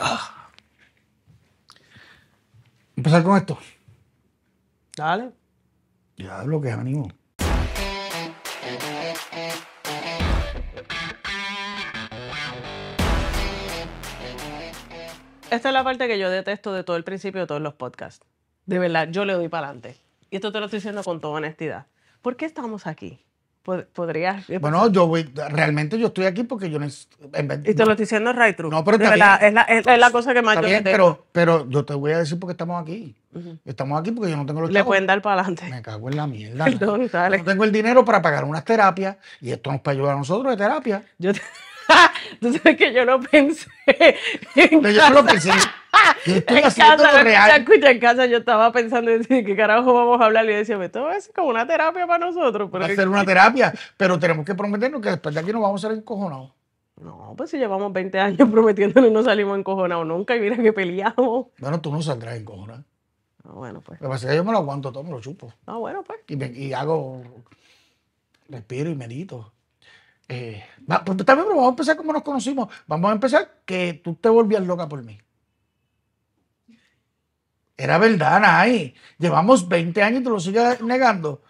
Ah. Empezar con esto. Dale. Ya lo que ánimo. Esta es la parte que yo detesto de todo el principio de todos los podcasts. De verdad, yo le doy para adelante. Y esto te lo estoy diciendo con toda honestidad. ¿Por qué estamos aquí? podrías. Eh, bueno, yo voy, realmente yo estoy aquí porque yo necesito. y te lo estoy diciendo right through. Es, la, es, la, cosa que más yo bien, pero, pero yo te voy a decir porque estamos aquí. Estamos aquí porque yo no tengo los Le pueden dar para adelante. Me cago en la mierda. yo no. tengo el dinero para pagar unas terapias y esto nos puede ayudar a nosotros de terapia. Yo entonces sabes que yo no pensé. Yo no, yo lo pensé. Yo estoy en casa, en casa yo estaba pensando en decir qué carajo vamos a hablar y decía, esto es como una terapia para nosotros. Va ser una terapia, pero tenemos que prometernos que después de aquí no vamos a ser encojonados. No, pues si llevamos 20 años prometiéndonos no salimos encojonados nunca y mira que peleamos. Bueno, tú no saldrás encojonado. Ah, bueno, pues. Lo que pasa es que yo me lo aguanto todo, me lo chupo. Ah, bueno, pues. Y, y hago, respiro y medito. Eh, pues, también, vamos a empezar como nos conocimos. Vamos a empezar que tú te volvías loca por mí. Era verdad, Nay. Llevamos 20 años y te lo sigues negando.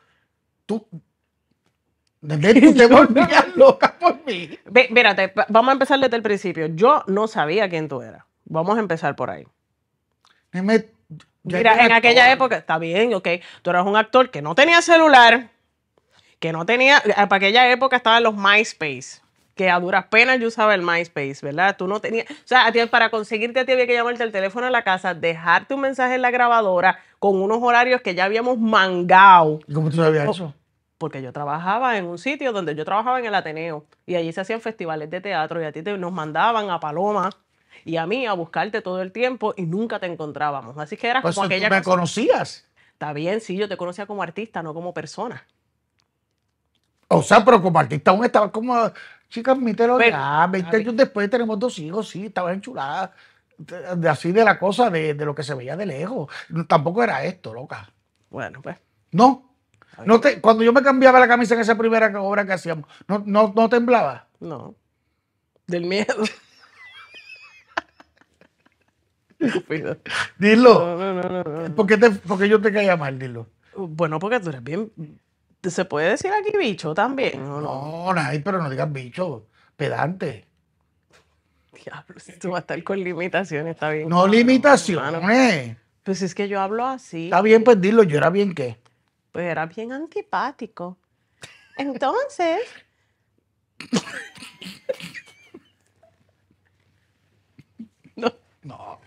Tú, tú te volvías loca por mí. mírate, vamos a empezar desde el principio. Yo no sabía quién tú eras. Vamos a empezar por ahí. Mira, en aquella época, está bien, ok. Tú eras un actor que no tenía celular, que no tenía, eh, para aquella época estaban los MySpace, que a duras penas yo usaba el MySpace, ¿verdad? Tú no tenías, o sea, para conseguirte a ti había que llamarte al teléfono a la casa, dejarte un mensaje en la grabadora con unos horarios que ya habíamos mangado. ¿Y cómo tú sabías eso? Porque yo trabajaba en un sitio donde yo trabajaba en el Ateneo y allí se hacían festivales de teatro y a ti te, nos mandaban a Paloma y a mí a buscarte todo el tiempo y nunca te encontrábamos. Así que eras pues como aquella. ¿Tú me conocías? Está bien, sí, yo te conocía como artista, no como persona. O sea, pero como artista aún estaba como, chicas, admítelo ya, 20 años después tenemos dos hijos, sí, estaba enchulada. De, así de la cosa, de, lo que se veía de lejos. Tampoco era esto, loca. Bueno, pues. No. no cuando yo me cambiaba la camisa en esa primera obra que hacíamos, ¿no, no, no temblaba? No. Del miedo. dilo. No, no, no, ¿Por qué yo te caía mal, dilo? Bueno, porque tú eres bien ¿Se puede decir aquí bicho también? No, no, pero no digas bicho. Pedante. Diablo, si tú vas a estar con limitaciones, está bien. No, limitaciones. Pues es que yo hablo así. Está bien, pues dilo, yo era bien qué. Pues era bien antipático. Entonces. no. No.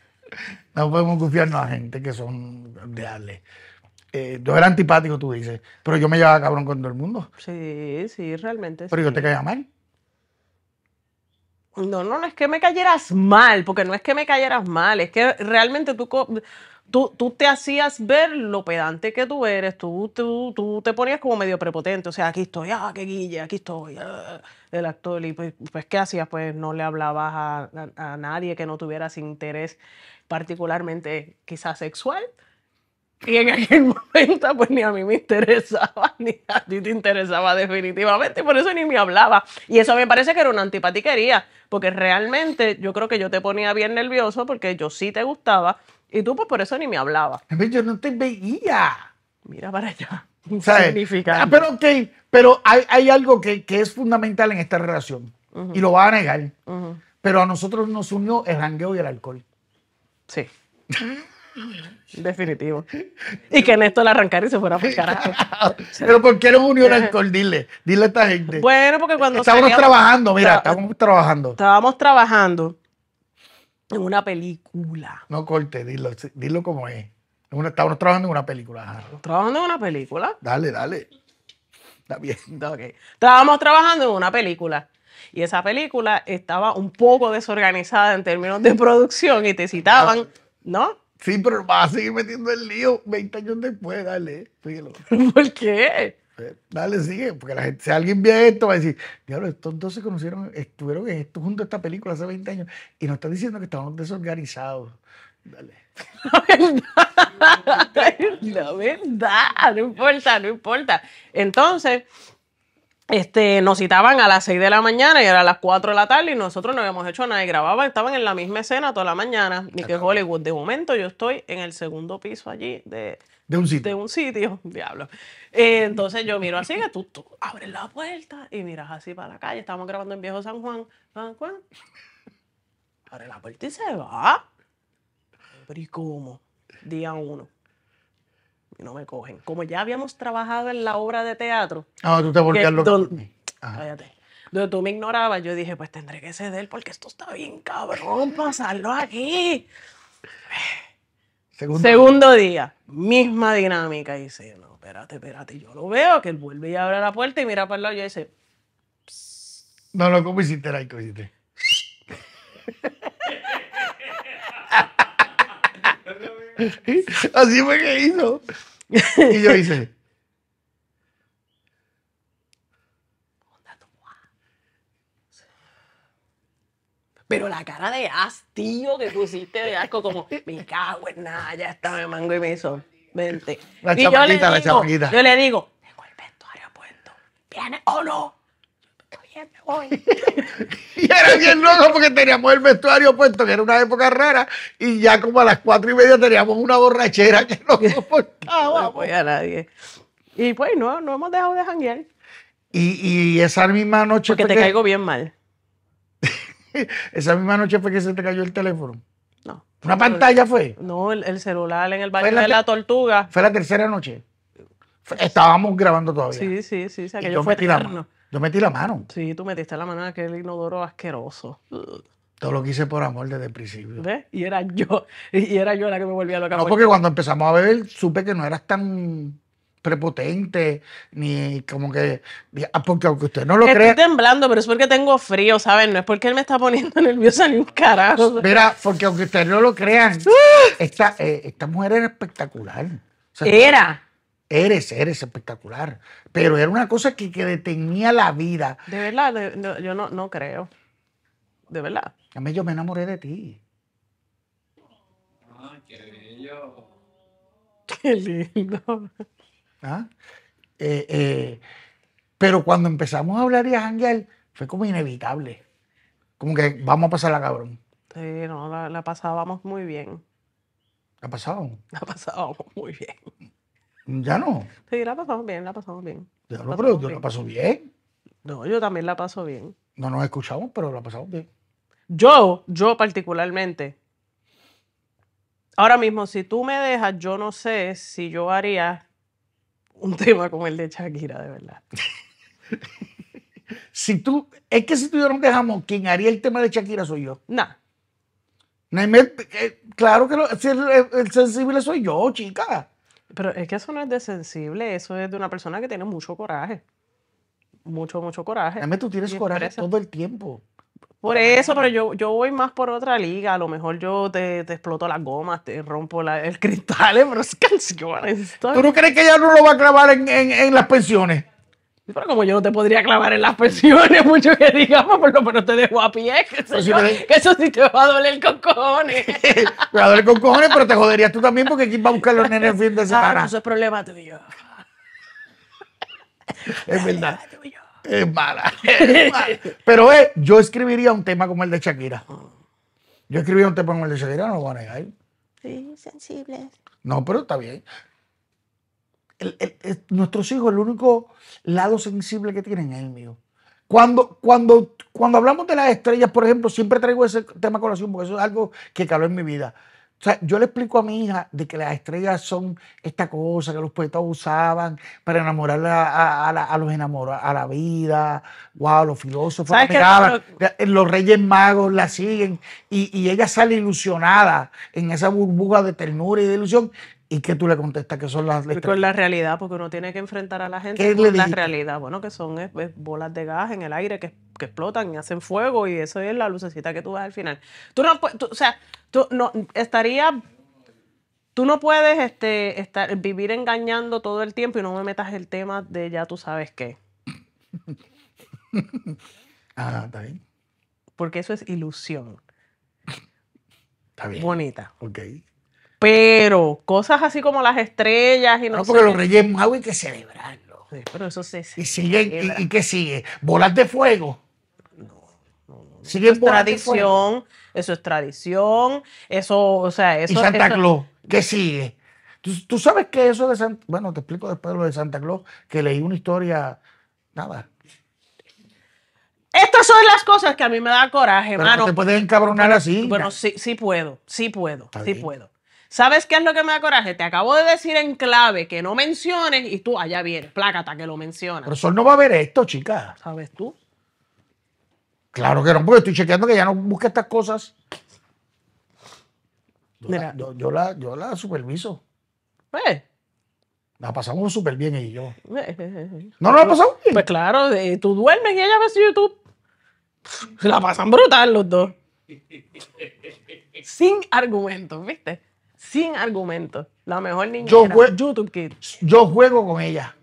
No podemos confiarnos a gente que son reales. Eh, yo era antipático, tú dices, pero yo me llevaba cabrón con todo el mundo. Sí, sí, realmente. Pero yo te caía mal. No, no, no es que me cayeras mal, porque no es que me cayeras mal, es que realmente tú, tú, te hacías ver lo pedante que tú eres, tú, tú, te ponías como medio prepotente, o sea, aquí estoy, ah, qué guille, aquí estoy, ah, el actor, y pues, pues, ¿qué hacías? Pues no le hablabas a, a nadie que no tuvieras interés particularmente quizás sexual y en aquel momento, pues ni a mí me interesaba, ni a ti te interesaba definitivamente, y por eso ni me hablaba. Y eso me parece que era una antipatiquería, porque realmente yo creo que yo te ponía bien nervioso porque yo sí te gustaba, y tú pues por eso ni me hablabas. Yo no te veía. Mira para allá. Significa. Ah, pero pero hay, hay algo que, que, es fundamental en esta relación, y lo va a negar, pero a nosotros nos unió el jangueo y el alcohol. Sí. Definitivo. Y que Néstor la arrancara y se fuera por carajo. Pero ¿por qué no unió al alcohol? Dile, dile a esta gente. Bueno, porque cuando Estábamos trabajando, mira, estábamos trabajando. Estábamos trabajando en una película. No corte, dilo, dilo como es. estábamos trabajando en una película. Trabajando en una película. Dale, dale. Está bien. Ok. Estábamos trabajando en una película. Y esa película estaba un poco desorganizada en términos de producción y te citaban, ah. ¿no? Sí, pero va a seguir metiendo el lío 20 años después, dale, síguelo. ¿Por qué? Eh, dale, sigue, porque la gente, si alguien ve esto, va a decir, diablo, estos dos se conocieron, estuvieron junto a esta película hace 20 años y nos están diciendo que estaban desorganizados. Dale. La verdad, la verdad, no importa, no importa. Entonces, este, nos citaban a las 6 de la mañana y era a las 4 de la tarde y nosotros no habíamos hecho nada y grababan, estaban en la misma escena toda la mañana, ni que Hollywood. De momento yo estoy en el segundo piso allí de, un sitio. un sitio, diablo. Eh, entonces yo miro así, que tú, abres la puerta y miras así para la calle, Estamos grabando en Viejo San Juan, San Juan, abre la puerta y se va. Pero ¿y cómo? Día uno no me cogen. Como ya habíamos trabajado en la obra de teatro. Ah, tú te volvías loco. Cállate. Donde tú me ignorabas, yo dije, pues tendré que ceder porque esto está bien cabrón, pasarlo aquí. Segundo, día. misma dinámica. Y dice, no, espérate, espérate, yo lo veo, que él vuelve y abre la puerta y mira para el lado y yo dice, no, lo ¿cómo hiciste, Ray? ¿Cómo Así fue que hizo. Y yo hice. Pero la cara de tío, que pusiste de asco, como, me cago en nada, ya está, me mango y me hizo. Vente. La y la le yo le digo, tengo el vestuario puesto. ¿Viene o no? y era bien loco porque teníamos el vestuario puesto, que era una época rara, y ya como a las cuatro y media teníamos una borrachera que no soportaba. No a nadie. Y pues no, no hemos dejado de janguear. Y, esa misma noche. Porque te caigo bien mal. esa misma noche fue que se te cayó el teléfono. No. ¿Una pantalla fue? No, el, celular en el baño de la tortuga. Fue la tercera noche. Estábamos grabando todavía. Sí, sí, sí. que yo fue tirando. Yo metí la mano. Sí, tú metiste la mano en aquel inodoro asqueroso. Todo lo quise por amor desde el principio. ¿Ves? Y era yo. Y era yo la que me volvía loca. No, porque cuando empezamos a beber, supe que no eras tan prepotente, ni como que. Ah, porque aunque usted no lo crea. Estoy temblando, pero es porque tengo frío, ¿sabes? No es porque él me está poniendo nerviosa ni un carajo. Mira, porque aunque ustedes no lo crean, esta, eh, esta mujer era espectacular. era. Eres, eres espectacular. Pero era una cosa que, detenía la vida. De verdad, yo no, creo. De verdad. A mí yo me enamoré de ti. Ay, qué bello. Qué lindo. ¿Ah? Eh, eh, pero cuando empezamos a hablar y a janguear, fue como inevitable. Como que vamos a pasar la cabrón. Sí, no, la, la pasábamos muy bien. La pasábamos. La pasábamos muy bien. Ya no. Sí, la pasamos bien, la pasamos bien. Ya no, pero yo la paso bien. No, yo también la paso bien. No nos escuchamos, pero la pasamos bien. Yo, yo particularmente. Ahora mismo, si tú me dejas, yo no sé si yo haría un tema como el de Shakira, de verdad. si tú, es que si tú y yo nos dejamos, quien haría el tema de Shakira soy yo. Nah. Eh, claro que el sensible soy yo, chica. Pero es que eso no es de sensible, eso es de una persona que tiene mucho coraje. Mucho, mucho coraje. Dame, tú tienes coraje todo el tiempo. Por eso, pero yo, yo voy más por otra liga. A lo mejor yo te, te exploto las gomas, te rompo el cristal, pero es canciones. ¿Tú no crees que ya no lo va a clavar en, en las pensiones? Pero como yo no te podría clavar en las pensiones, mucho que digamos, por lo menos te dejo a pie, que, eso, sí te va a doler con cojones. te va a doler con cojones, pero te joderías tú también porque quién va a buscar los nenes el fin de semana. Ah, eso es problema tuyo. es verdad. Es mala. Pero eh, yo escribiría un tema como el de Shakira. Ah. Yo escribiría un tema como el de Shakira, no lo voy a negar. Sí, sensibles. No, pero está bien nuestros hijos, el único lado sensible que tienen es el mío. Cuando, cuando, cuando hablamos de las estrellas, por ejemplo, siempre traigo ese tema a colación porque eso es algo que caló en mi vida. yo le explico a mi hija de que las estrellas son esta cosa que los poetas usaban para enamorar a, los enamorados, a la vida, wow, los filósofos, eh, los reyes magos la siguen y, y, ella sale ilusionada en esa burbuja de ternura y de ilusión ¿Y qué tú le contestas que son las letras? Con la realidad, porque uno tiene que enfrentar a la gente con la realidad. Bueno, que son bolas de gas en el aire que, explotan y hacen fuego y eso es la lucecita que tú ves al final. Tú no o sea, tú no estaría tú no puedes este, estar, vivir engañando todo el tiempo y no me metas el tema de ya tú sabes qué. ah, está bien. Porque eso es ilusión. Está bien. Bonita. Ok. Pero cosas así como las estrellas y no, no porque los Reyes Magos hay que celebrarlo. pero eso se Y, sigue, y, qué sigue? ¿Bolas de fuego? No eso es tradición, eso es tradición, eso, o sea, eso... Y Santa Claus, ¿qué sigue? ¿Tú, sabes que eso de Santa... Bueno, te explico después lo de Santa Claus, que leí una historia... Nada. Estas son las cosas que a mí me da coraje, hermano. te puedes encabronar así. Bueno, sí, sí puedo, sí puedo, sí puedo. ¿Sabes qué es lo que me da coraje? Te acabo de decir en clave que no menciones y tú allá vienes, plácata que lo mencionas. Pero Sol no va a ver esto, chica. ¿Sabes tú? Claro que no, porque estoy chequeando que ya no busque estas cosas. Yo, La, yo, la, superviso. ¿Eh? La pasamos súper bien ella y yo. ¿No nos la pasamos bien? Pues claro, tú duermes y ella ve YouTube. la pasan brutal los dos. Sin argumentos, ¿viste? sin argumento. La mejor niña yo YouTube Kids. Yo juego con ella.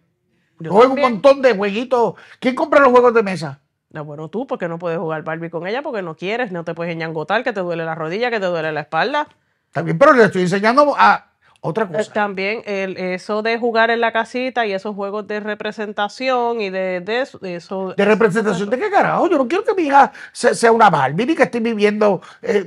juego un montón de jueguitos. ¿Quién compra los juegos de mesa? No, bueno, tú, porque no puedes jugar Barbie con ella, porque no quieres, no te puedes enyangotar, que te duele la rodilla, que te duele la espalda. También, pero le estoy enseñando a otra eh, cosa. También eso de jugar en la casita y esos juegos de representación y de, eso, de representación de qué carajo? Yo no quiero que mi hija sea, una Barbie ni que esté viviendo eh,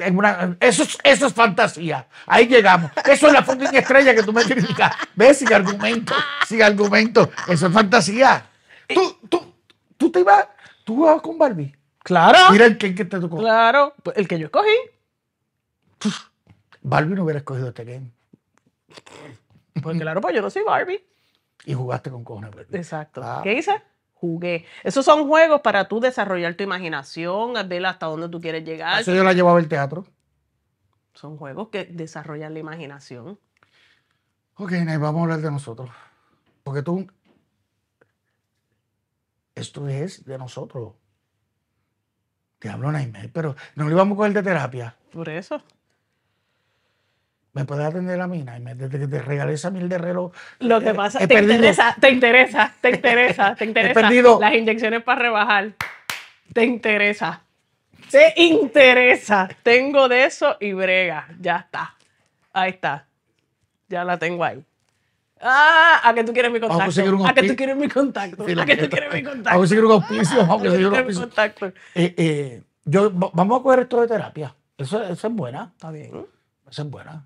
en una. Eso es, fantasía. Ahí llegamos. Eso es la fucking estrella que tú me criticas. ve Sin argumento. Sin argumento. Eso es fantasía. Tú, tú, tú te ibas. Tú jugabas con Barbie. Claro. Mira el que, que te tocó. Claro. Pues, el que yo escogí. Barbie no hubiera escogido este game. Pues claro, pues yo no soy Barbie. Y jugaste con cojones. Pues. Exacto. ¿Qué hice? Jugué. Esos son juegos para tú desarrollar tu imaginación, ver hasta dónde tú quieres llegar. Eso yo la llevaba al teatro. Son juegos que desarrollan la imaginación. Ok, vamos a hablar de nosotros. Porque tú. Esto es de nosotros. Te hablo, Naime, pero no lo íbamos a coger de terapia. Por eso. ¿Me puedes atender la mina? Y me, que te regalé esa mil de reloj. Lo que pasa, es te, interesa, te interesa, te interesa, te interesa. Las inyecciones para rebajar. Te interesa. Te interesa. Tengo de eso y brega. Ya está. Ahí está. Ya la tengo ahí. Ah, a que tú quieres mi contacto. A, qué que tú quieres mi contacto. a que tú quieres mi contacto. A conseguir tú auspicio. mi Contacto. yo, vamos a coger esto de terapia. Eso, eso es buena. Está bien. Eso es buena.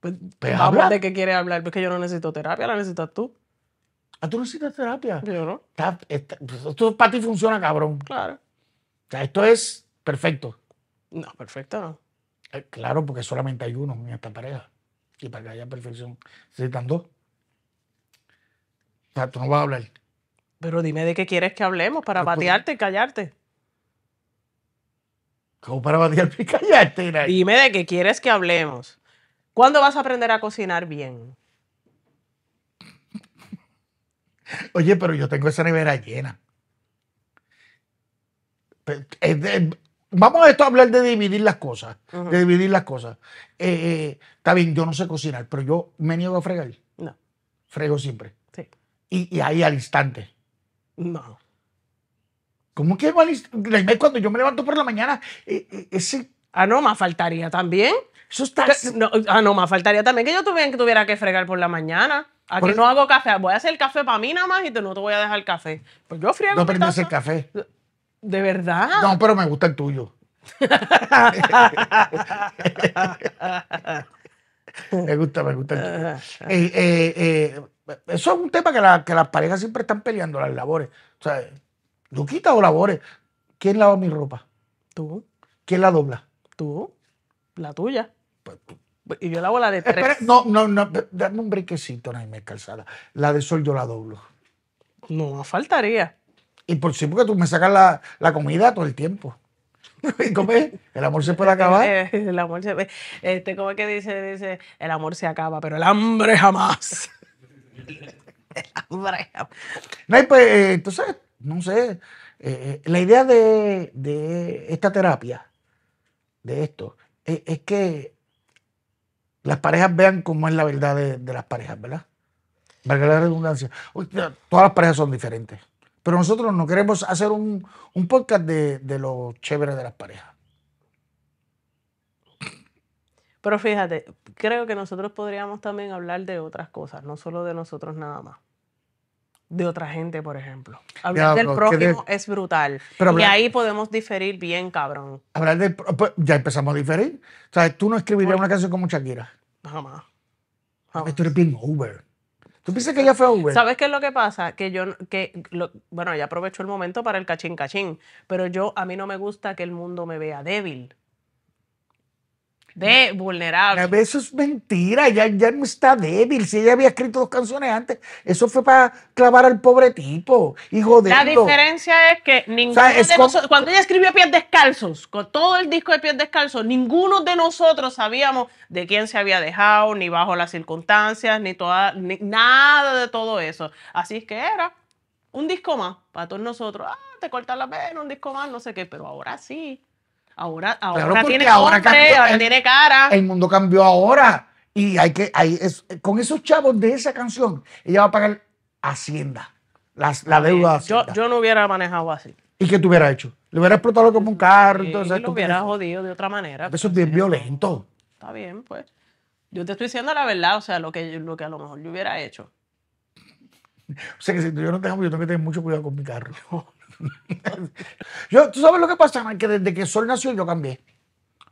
Pues, pues habla. de qué quiere hablar, que yo no necesito terapia, la necesitas tú. Ah, tú necesitas terapia. Yo no. esto para ti funciona, cabrón. Claro. O sea, esto es perfecto. No, perfecto no. Eh, claro, porque solamente hay uno en esta pareja. Y para que haya perfección necesitan dos. O sea, tú no vas a hablar. Pero dime de qué quieres que hablemos para patearte pues, pues, batearte y callarte. ¿Cómo para batearte y callarte? Dime de qué quieres que hablemos. ¿Cuándo vas a aprender a cocinar bien? Oye, pero yo tengo esa nevera llena. Eh, vamos a esto a hablar de dividir las cosas. De dividir las cosas. Eh, eh, está bien, yo no sé cocinar, pero yo me niego a fregar. No. Frego siempre. Sí. Y, ahí al instante. No. ¿Cómo que al instante? Cuando yo me levanto por la mañana, e, e, ese. Ah, no, me faltaría también. Eso está. ah, no, me faltaría también que yo tuviera, que tuviera que fregar por la mañana. Aquí no hago café. Voy a hacer café para mí nada más y te, no te voy a dejar café. Pues yo friego. No prendes el café. ¿De verdad? No, pero me gusta el tuyo. me gusta, me gusta el tuyo. Eh, eh, eh, eso es un tema que, las parejas siempre están peleando, las labores. O sea, yo quita o labores. ¿Quién lava mi ropa? Tú. ¿Quién la dobla? Tú. La tuya. Pues, y yo la bola la de tres. no, no, no, dame un briquecito, Naime Calzada. La de sol yo la doblo. No, faltaría. Y por sí, porque tú me sacas la, la comida todo el tiempo. ¿Cómo es? El amor se puede acabar. Eh, eh, el amor se. Este, ¿Cómo es que dice? Dice, el amor se acaba, pero el hambre jamás. el hambre jamás. pues, eh, entonces, no sé. la idea de, de esta terapia, de esto, es que las parejas vean cómo es la verdad de, las parejas, ¿verdad? Valga la redundancia. todas las parejas son diferentes. Pero nosotros no queremos hacer un, podcast de, de lo chévere de las parejas. Pero fíjate, creo que nosotros podríamos también hablar de otras cosas, no solo de nosotros nada más de otra gente, por ejemplo. Hablar del prójimo es brutal. y ahí podemos diferir bien, cabrón. Hablar del pues, ya empezamos a diferir. O tú no escribirías una canción como Shakira. Jamás. Jamás. Tú eres bien Uber. ¿Tú piensas que ella fue Uber? ¿Sabes qué es lo que pasa? Que yo, que bueno, ella aprovechó el momento para el cachín cachín, pero yo, a mí no me gusta que el mundo me vea débil de vulnerable. Eso es mentira, ya, ya no está débil. Si ella había escrito dos canciones antes, eso fue para clavar al pobre tipo Hijo de... La diferencia es que ninguno de nosotros, cuando ella escribió Pies Descalzos, con todo el disco de Pies Descalzos, ninguno de nosotros sabíamos de quién se había dejado, ni bajo las circunstancias, ni, toda, nada de todo eso. Así es que era un disco más para todos nosotros. Ah, te cortan la pena, un disco más, no sé qué, pero ahora sí Ahora, ahora tiene ahora, ahora tiene cara. El mundo cambió ahora. Y hay que, hay, es, con esos chavos de esa canción, ella va a pagar Hacienda, las, la, deuda. De yo, yo no hubiera manejado así. ¿Y qué te hubiera hecho? Le hubiera explotado como un carro. Sí, lo hubiera jodido de otra manera. Eso pues, es bien eh, violento. Está bien, pues. Yo te estoy diciendo la verdad, o sea, lo que, lo que a lo mejor yo hubiera hecho. O sea, que si yo no te yo tengo que tener mucho cuidado con mi carro. yo, ¿Tú sabes lo que pasa? Que desde que Sol nació yo cambié.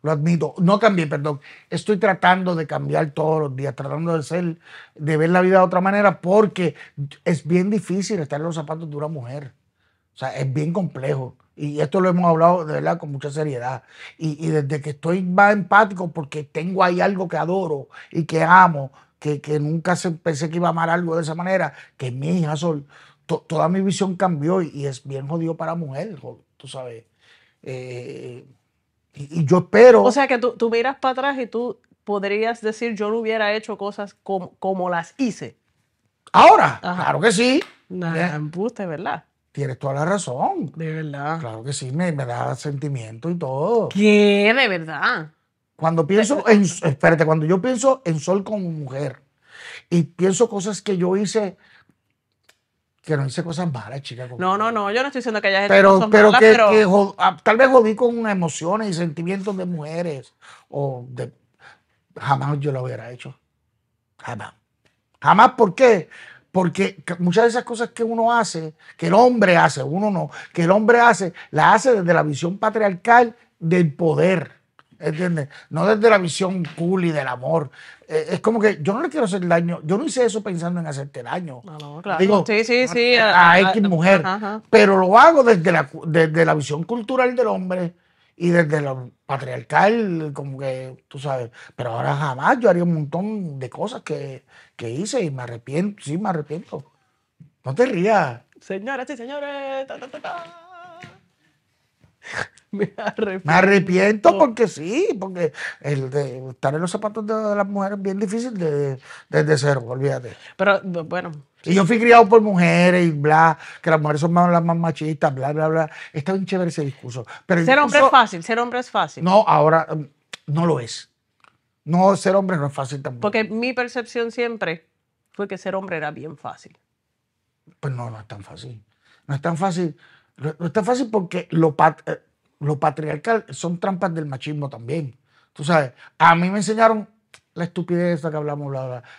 Lo admito. No cambié, perdón. Estoy tratando de cambiar todos los días, tratando de ser, de ver la vida de otra manera, porque es bien difícil estar en los zapatos de una mujer. O sea, es bien complejo. Y esto lo hemos hablado de verdad con mucha seriedad. Y, desde que estoy más empático, porque tengo ahí algo que adoro y que amo, que, que, nunca pensé que iba a amar algo de esa manera, que es mi hija Sol toda mi visión cambió y, es bien jodido para mujer, tú sabes. Eh, y, yo espero... O sea, que tú, tú miras para atrás y tú podrías decir, yo no hubiera hecho cosas como, las hice. Ahora, claro que sí. Nada, ¿Eh? embuste, ¿verdad? Tienes toda la razón. De verdad. Claro que sí, me, me da sentimiento y todo. ¿Qué? De verdad. Cuando pienso en, espérate, cuando yo pienso en sol como mujer y pienso cosas que yo hice que no hice cosas malas, chica. No, no, no, yo no estoy diciendo que haya hecho pero, cosas pero que, pero... Ah, tal vez jodí con emociones y sentimientos de mujeres. O de... Jamás yo lo hubiera hecho. Jamás. Jamás, ¿por qué? Porque muchas de esas cosas que uno hace, que el hombre hace, uno no, que el hombre hace, la hace desde la visión patriarcal del poder. ¿Entiendes? No desde la visión cool y del amor. Eh, es como que yo no le quiero hacer daño. Yo no hice eso pensando en hacerte daño. No, claro. sí, sí, sí, a, X mujer. Pero lo hago desde la, desde la visión cultural del hombre y desde lo patriarcal, como que tú sabes. Pero ahora jamás yo haría un montón de cosas que, hice y me arrepiento. Sí, me arrepiento. No te rías. Señoras y señores. Me arrepiento. porque sí, porque el de estar en los zapatos de, las mujeres es bien difícil desde de, de cero, olvídate. Pero bueno. Y yo fui criado por mujeres y bla, que las mujeres son más, las más machistas, bla, bla, bla. Está bien chévere ese discurso. ser hombre es fácil, ser hombre es fácil. No, ahora em, no lo es. No, ser hombre no es fácil tampoco. Porque mi percepción siempre fue que ser hombre era bien fácil. Pues no, no es tan fácil. No es tan fácil. No es tan fácil porque lo, eh, lo patriarcal son trampas del machismo también. Tú sabes, a mí me enseñaron la estupidez que hablamos,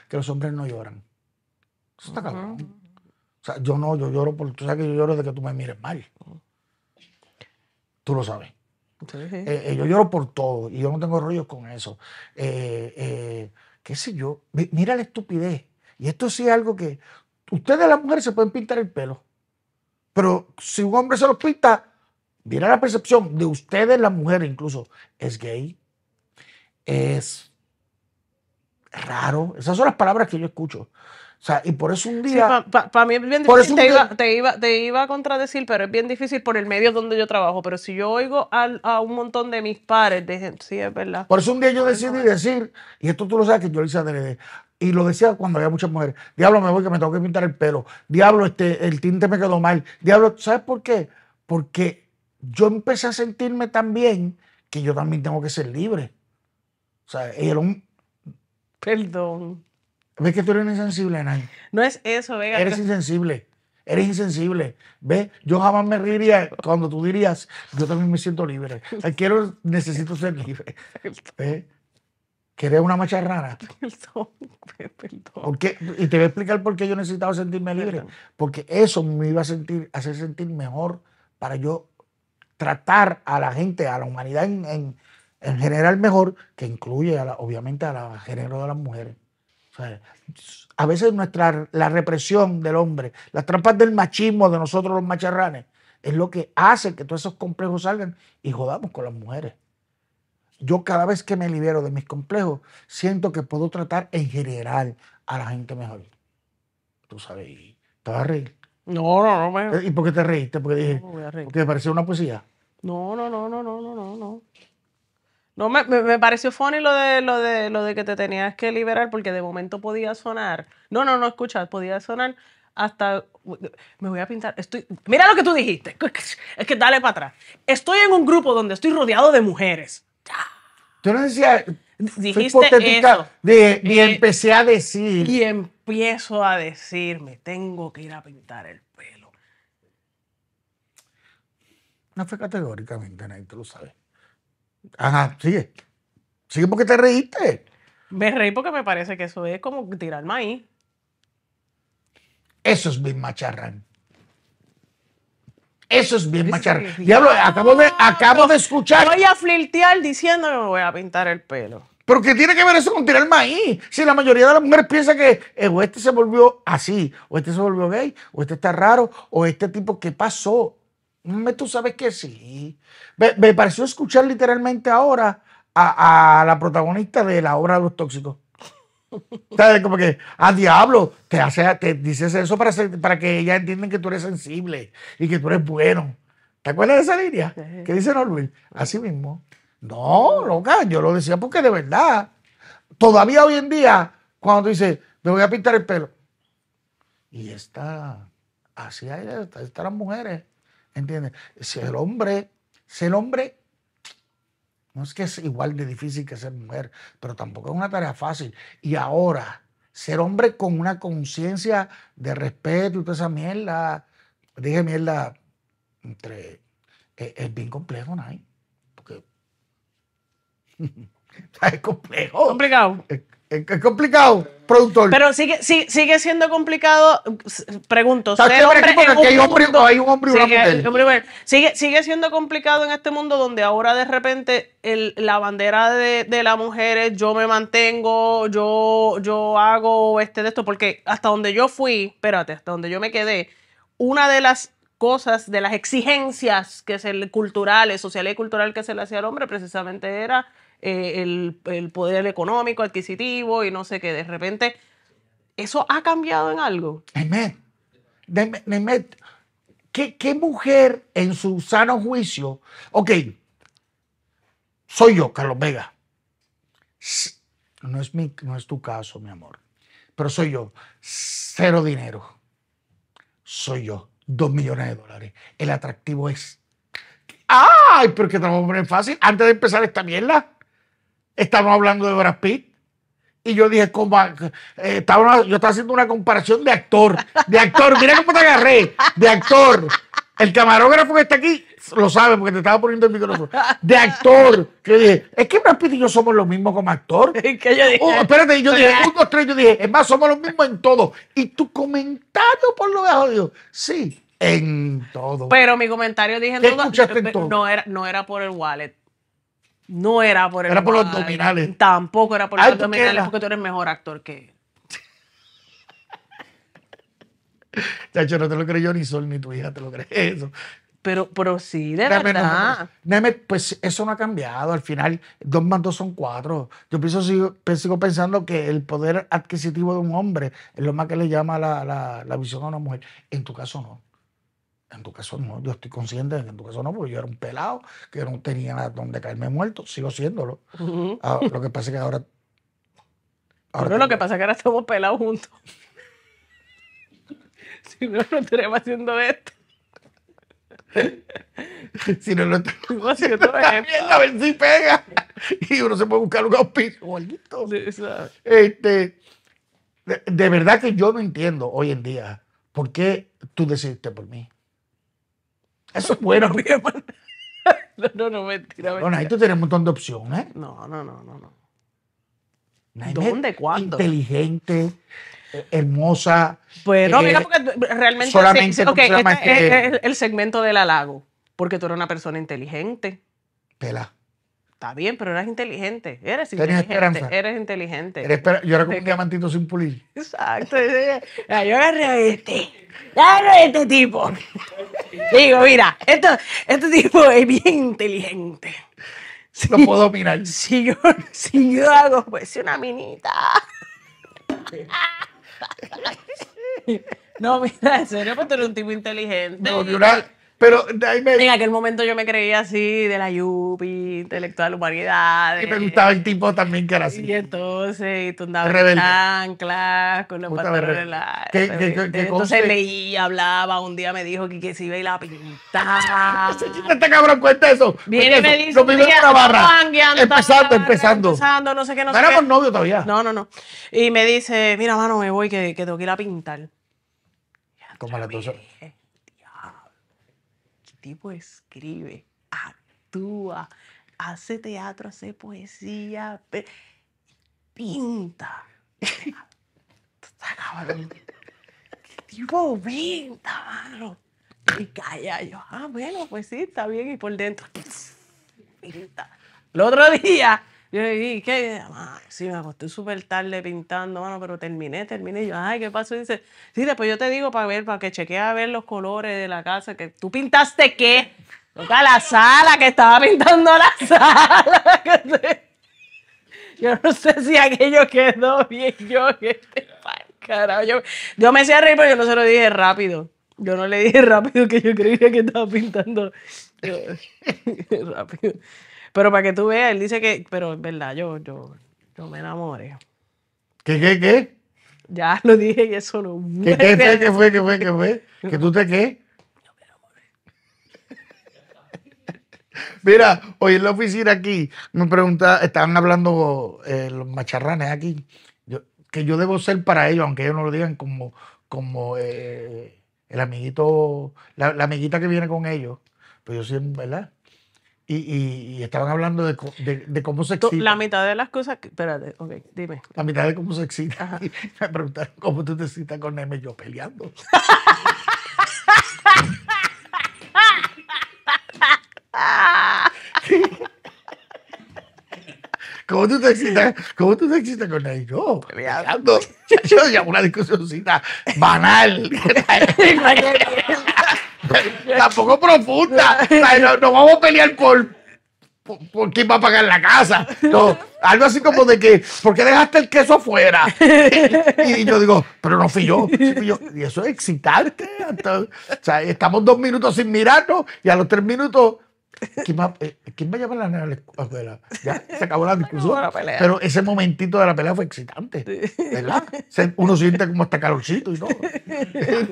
que los hombres no lloran. Eso está cabrón. O sea, yo no, yo lloro por, tú sabes que yo lloro de que tú me mires mal. Tú lo sabes. Eh, eh, yo lloro por todo y yo no tengo rollos con eso. Eh, ¿Qué sé yo? Mira la estupidez. Y esto sí es algo que ustedes las mujeres se pueden pintar el pelo, pero si un hombre se los pinta, viene la percepción de ustedes, las mujeres incluso, es gay, es raro. Esas son las palabras que yo escucho. O sea, y por eso un día. Sí, Para mí es bien difícil. Te iba, te, iba, a contradecir, pero es bien difícil por el medio donde yo trabajo. Pero si yo oigo a, un montón de mis pares, de gente, sí, es verdad. Por eso un día yo decidí decir, y esto tú lo sabes que yo lo hice y lo decía cuando había muchas mujeres: Diablo, me voy que me tengo que pintar el pelo. Diablo, este, el tinte me quedó mal. Diablo, ¿sabes por qué? Porque yo empecé a sentirme tan bien que yo también tengo que ser libre. O sea, era un... Perdón. ¿Ves que tú eres insensible, nadie No es eso, Vega. Eres insensible. Eres insensible. ve Yo jamás me reiría cuando tú dirías, yo también me siento libre. O quiero, necesito ser libre. ¿Ves? que una una rara? Pues, perdón, perdón. Y te voy a explicar por qué yo necesitaba sentirme libre. Porque eso me iba a sentir, hacer sentir mejor para yo tratar a la gente, a la humanidad en, general mejor, que incluye obviamente a la, género de las mujeres. a veces nuestra, la represión del hombre, las trampas del machismo de nosotros los macharranes, es lo que hace que todos esos complejos salgan y jodamos con las mujeres. Yo cada vez que me libero de mis complejos, siento que puedo tratar en general a la gente mejor. Tú sabes, te vas a reír. No, no, no. Me... ¿Y por qué te reíste? Porque dije, porque me pareció una poesía. No, no, no, no, no, no, no, no. me, me, pareció funny lo de, lo, de, lo de que te tenías que liberar porque de momento podía sonar. No, no, no, escucha, podía sonar hasta... Me voy a pintar. Estoy, mira lo que tú dijiste. Es que dale para atrás. Estoy en un grupo donde estoy rodeado de mujeres. Yo no decía... Dijiste eso. De, y eh, empecé a decir. Y empiezo a decirme, tengo que ir a pintar el pelo. No fue categóricamente, nadie tú lo sabes. Ajá, sigue. Sigue porque te reíste. Me reí porque me parece que eso es como tirar maíz. Eso es bien macharrán. Eso es bien macharrán. Diablo, acabo de, acabo de escuchar. Voy a flirtear diciendo que me voy a pintar el pelo. ¿Pero qué tiene que ver eso con tirar maíz? Si la mayoría de las mujeres piensa que eh, o este se volvió así, o este se volvió gay, o este está raro, o este tipo, ¿qué pasó? Tú sabes que sí. Me, pareció escuchar literalmente ahora a, la protagonista de la obra de los tóxicos. Como que, a ah, diablo, te, hace, te dices eso para, para que ellas entiendan que tú eres sensible y que tú eres bueno. ¿Te acuerdas de esa línea? Que dice no, Así mismo. No, loca, yo lo decía porque de verdad. Todavía hoy en día, cuando tú dices, me voy a pintar el pelo. Y está, así hay, están las mujeres ¿Entiendes? Si el hombre, ser hombre, no es que es igual de difícil que ser mujer, pero tampoco es una tarea fácil. Y ahora, ser hombre con una conciencia de respeto y toda esa mierda, dije mierda, entre, eh, es, bien complejo, ¿no? Porque es complejo. Complicado. Es, complicado, productor. Pero sigue, sigue, sigue siendo complicado, pregunto, ¿Sabes hay, un hombre, un hombre y sigue, Sigue, siendo complicado en este mundo donde ahora de repente el, la bandera de, de la mujer es yo me mantengo, yo, yo hago este de esto, porque hasta donde yo fui, espérate, hasta donde yo me quedé, una de las cosas, de las exigencias que se culturales, sociales y cultural que se le hacía al hombre precisamente era eh, el, poder económico, adquisitivo y no sé qué. De repente, ¿eso ha cambiado en algo? Nemet, Nemet ¿qué, mujer en su sano juicio? Ok, soy yo, Carlos Vega. No es, mi, no es tu caso, mi amor. Pero soy yo. Cero dinero. Soy yo. Dos millones de dólares. El atractivo es. ¡Ay! Pero que trabajo es fácil. Antes de empezar esta mierda. Estamos hablando de Brad Pitt. Y yo dije, ¿cómo eh, estaba, yo estaba haciendo una comparación de actor, de actor, mira cómo te agarré, de actor. El camarógrafo que está aquí lo sabe porque te estaba poniendo el micrófono. De actor. Que dije, es que Brad Pitt y yo somos los mismos como actor. que oh, espérate, yo dije, un, tres, yo dije, es más, somos los mismo en todo. Y tu comentario, por lo bajo, sí, en todo. Pero mi comentario dije, en eh, todo? No, era, no era por el wallet. No era por el Era por los Tampoco era por los porque tú eres mejor actor que él. Chacho, no te lo creyó ni Sol ni tu hija, te lo crees eso. Pero, pero sí, de verdad. Neme, pues eso no ha cambiado. Al final, dos más dos son cuatro. Yo pienso, sigo, sigo pensando que el poder adquisitivo de un hombre es lo más que le llama la, la visión a una mujer. En tu caso, no. En tu caso no, yo estoy consciente de que en tu caso no, porque yo era un pelado, que no tenía nada donde caerme muerto, sigo siéndolo. Ah, lo que pasa es que ahora... ahora lo que pasa es que ahora estamos pelados juntos. si no, lo estaremos haciendo esto. si no, lo estaremos haciendo esto. a ver si pega. y uno se puede buscar un auspicio o algo. Este, de, de verdad que yo no entiendo hoy en día por qué tú decidiste por mí. Eso es bueno, mi No, no, no, mentira, Bueno, ahí tú tienes un montón de opciones. ¿eh? No, no, no, no, no. ¿Dónde? ¿Cuándo? Inteligente, eh, hermosa. Bueno, no eh, mira, porque realmente solamente, okay, este, este es el segmento del halago, porque tú eres una persona inteligente. Pela. Está bien, pero eres inteligente. Eres inteligente. Esperanza. Eres inteligente. yo era como un diamantito sin pulir. Exacto. Ah, yo agarré a este. Agarré a este tipo. Digo, mira, este tipo es bien inteligente. Si, Lo puedo mirar, Si yo, si yo hago pues una minita. no, mira, en serio, pues, tú eres un tipo inteligente. No, una, pero En aquel momento yo me creía así, de la Yupi, intelectual humanidad. Y me gustaba el tipo también que era así. Y entonces, y tú andabas en anclas, con los pantalones largos. entonces leí, hablaba, un día me dijo que, que se iba a ir a pintar. este cabrón cuenta eso. Viene me dice, barra. Empezando, empezando. Empezando, no sé qué, no sé novios todavía. No, no, no. Y me dice, mira, mano, me voy que, que tengo que ir a pintar. Como a las 12 tipo escribe, actúa, hace teatro, hace poesía, pinta. Está ¿Qué tipo pinta, mano? Y calla yo, ah, bueno, pues sí, está bien. Y por dentro, pinta. El otro día yo le dije, ¿qué? Ah, sí, me acosté súper tarde pintando, mano, pero terminé, terminé. yo, ay, ¿qué pasó? dice, sí, después yo te digo para ver, para que chequee a ver los colores de la casa, que tú pintaste qué. Toca ah, la sala, que estaba pintando la sala. Yo no sé si aquello quedó bien, yo, este carajo. Yo, yo me hacía reír, pero yo no se lo dije rápido. Yo no le dije rápido que yo creía que estaba pintando. rápido. Pero para que tú veas, él dice que, pero es verdad, yo, yo, yo me enamoré. ¿Qué, qué, qué? Ya lo dije y eso no. ¿Qué, qué, fue, qué fue, qué fue, qué fue? ¿Que tú te qué? me enamoré. Mira, hoy en la oficina aquí me pregunta, estaban hablando eh, los macharranes aquí, que yo debo ser para ellos, aunque ellos no lo digan como, como eh, el amiguito, la, la amiguita que viene con ellos. Pero pues yo sí, ¿verdad? Y, y, y estaban hablando de, de, cómo se excita. La mitad de las cosas, espérate, ok, dime. La mitad de cómo se excita. Y me preguntaron cómo tú te excitas con M, yo peleando. ¿Cómo tú te excitas? ¿Cómo tú te excitas con él? Yo, peleando. Yo ya una discusióncita banal. tampoco profunda. no, vamos a pelear por, por, quién va a pagar la casa. algo así como de que, ¿por qué dejaste el queso afuera? Y, yo digo, pero no fui yo, Y eso es excitarte o sea, estamos dos minutos sin mirarnos y a los tres minutos ¿Quién va, a eh, ¿Quién va, a llevar a la escuela? Ya se acabó la discusión. la pelea. pero ese momentito de la pelea fue excitante. ¿Verdad? Uno siente como hasta calorcito y todo.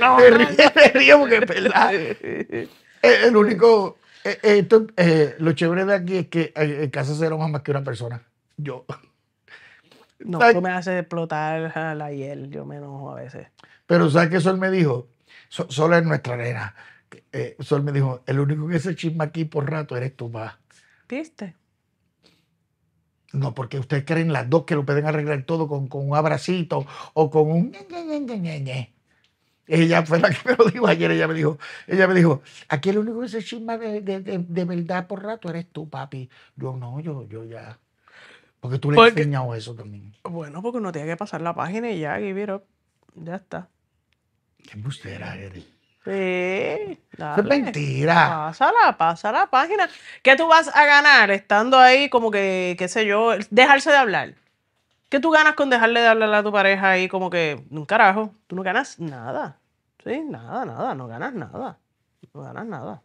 No, me, río, me río porque es verdad. El único. Eh, eh, lo chévere de aquí es que en casa se más que una persona. Yo. No, tú me hace explotar la hiel. Yo me enojo a veces. Pero ¿sabes qué? Sol me dijo. Sol solo es nuestra nena. Eh, Sol me dijo, el único que se chisma aquí por rato eres tú, papá. ¿Viste? No, porque ustedes creen las dos que lo pueden arreglar todo con, un abracito o con un... Ella fue la que me lo dijo ayer, ella me dijo, ella me dijo, aquí el único que se chisma de, de, de, verdad por rato eres tú, papi. Yo no, yo, yo ya. Porque tú le has enseñado eso también. Bueno, porque uno tiene que pasar la página y ya, give it Ya está. Qué bustera eres. Sí. es mentira. Pásala, la, pasa página. ¿Qué tú vas a ganar estando ahí como que, qué sé yo, dejarse de hablar? ¿Qué tú ganas con dejarle de hablar a tu pareja ahí como que, un carajo, tú no ganas nada? Sí, nada, nada, no ganas nada. No ganas nada.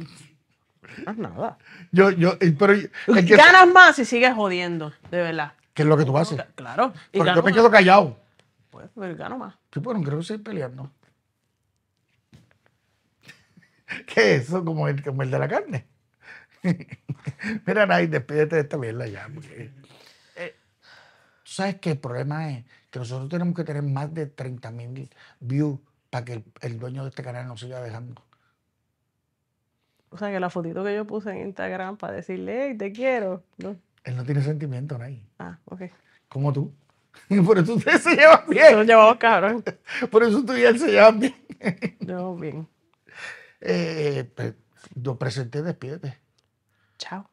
No ganas nada. Yo, yo, pero... Ganas más si sigues jodiendo, de verdad. ¿Qué es lo que tú haces? Claro. Porque yo me quedo callado. Pues, pues, gano más. Sí, bueno, creo que seguir peleando. ¿Qué eso? Como el, como el de la carne. Mira, Nay, despídete de esta mierda ya. Eh, sabes que el problema es que nosotros tenemos que tener más de 30 mil views para que el, dueño de este canal nos siga dejando. O sea, que la fotito que yo puse en Instagram para decirle, hey, te quiero. Él no tiene sentimiento, Nay. Ah, ok. Como tú. Por eso ustedes se llevan bien. Nos llevamos cabrón. Por eso tú y él se llevan bien. Llevamos bien. Eh, eh, lo presenté despídete Chao.